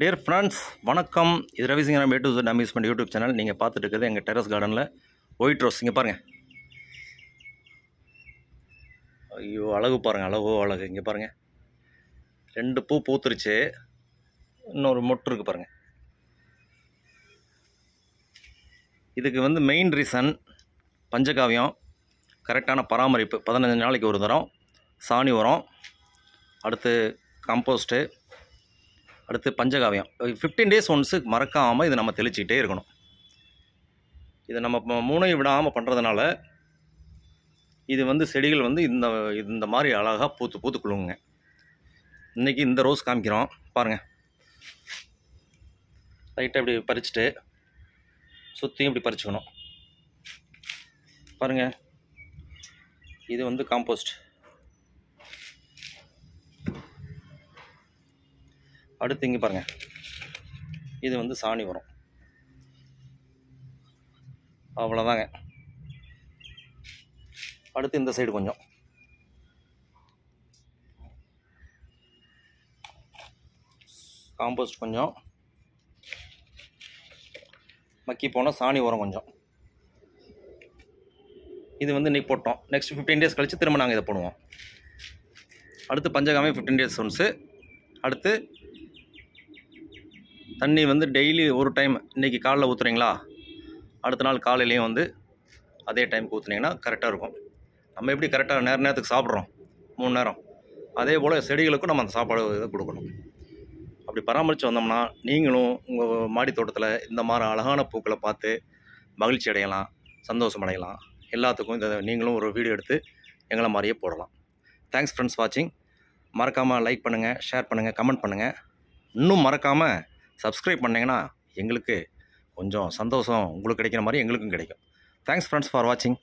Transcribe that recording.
dear friends வணக்கம் இது ரவிசிங்கரம் டூ நம்ம யூஸ் அம்யூஸ்மெண்ட் யூடியூப் சேனல் நீங்கள் பார்த்துட்டு இருக்கிறது எங்கள் டெரஸ் கார்டனில் ஒயிட் ரோஸ் இங்கே பாருங்கள் ஐயோ அழகு பாருங்கள் அழகோ அழகு இங்கே பாருங்கள் ரெண்டு பூ பூத்துருச்சு இன்னொரு மொட்டு இருக்குது பாருங்கள் இதுக்கு வந்து மெயின் ரீசன் பஞ்சகாவியம் கரெக்டான பராமரிப்பு பதினஞ்சு நாளைக்கு ஒரு தரம் சாணி உரம் அடுத்து கம்போஸ்ட்டு அடுத்து பஞ்சகாவியம் ஃபிஃப்டீன் டேஸ் ஒன்ஸு மறக்காமல் இதை நம்ம தெளிச்சிக்கிட்டே இருக்கணும் இதை நம்ம மூணையும் விடாமல் பண்ணுறதுனால இது வந்து செடிகள் வந்து இந்த இந்த மாதிரி அழகாக பூத்து பூத்து கொள்ளுங்க இன்றைக்கி இந்த ரோஸ் காமிக்கிறோம் பாருங்கள் லைட்டாக இப்படி பறிச்சுட்டு சுற்றியும் இப்படி பறிச்சுக்கணும் பாருங்கள் இது வந்து காம்போஸ்ட் அடுத்து இங்கே பாருங்கள் இது வந்து சாணி உரம் அவ்வளோதாங்க அடுத்து இந்த சைடு கொஞ்சம் காம்போஸ்ட் கொஞ்சம் மக்கி போனால் சாணி உரம் கொஞ்சம் இது வந்து இன்றைக்கி போட்டோம் நெக்ஸ்ட் ஃபிஃப்டீன் டேஸ் கழித்து திரும்ப நாங்கள் இதை போடுவோம் அடுத்து பஞ்சகாமே ஃபிஃப்டீன் டேஸ் ஒன்ஸு அடுத்து தண்ணி வந்து டெய்லி ஒரு டைம் இன்றைக்கி காலைல ஊற்றுறீங்களா அடுத்த நாள் காலையிலையும் வந்து அதே டைமுக்கு ஊற்றுனீங்கன்னா கரெக்டாக இருக்கும் நம்ம எப்படி கரெக்டாக நேர நேரத்துக்கு சாப்பிட்றோம் மூணு நேரம் அதே போல் செடிகளுக்கும் நம்ம அந்த சாப்பாடு இதை கொடுக்கணும் அப்படி பராமரித்து வந்தோம்னா நீங்களும் உங்கள் மாடி தோட்டத்தில் இந்த மாதிரி அழகான பூக்களை பார்த்து மகிழ்ச்சி அடையலாம் சந்தோஷம் அடையலாம் எல்லாத்துக்கும் இதை நீங்களும் ஒரு வீடியோ எடுத்து எங்களை மாதிரியே போடலாம் தேங்க்ஸ் ஃப்ரெண்ட்ஸ் வாட்சிங் மறக்காமல் லைக் பண்ணுங்கள் ஷேர் பண்ணுங்கள் கமெண்ட் பண்ணுங்கள் இன்னும் மறக்காமல் சப்ஸ்கிரைப் பண்ணிங்கன்னா எங்களுக்கு கொஞ்சம் சந்தோஷம் உங்களுக்கு கிடைக்கிற மாதிரி எங்களுக்கும் கிடைக்கும் தேங்க்ஸ் ஃப்ரெண்ட்ஸ் ஃபார் வாட்சிங்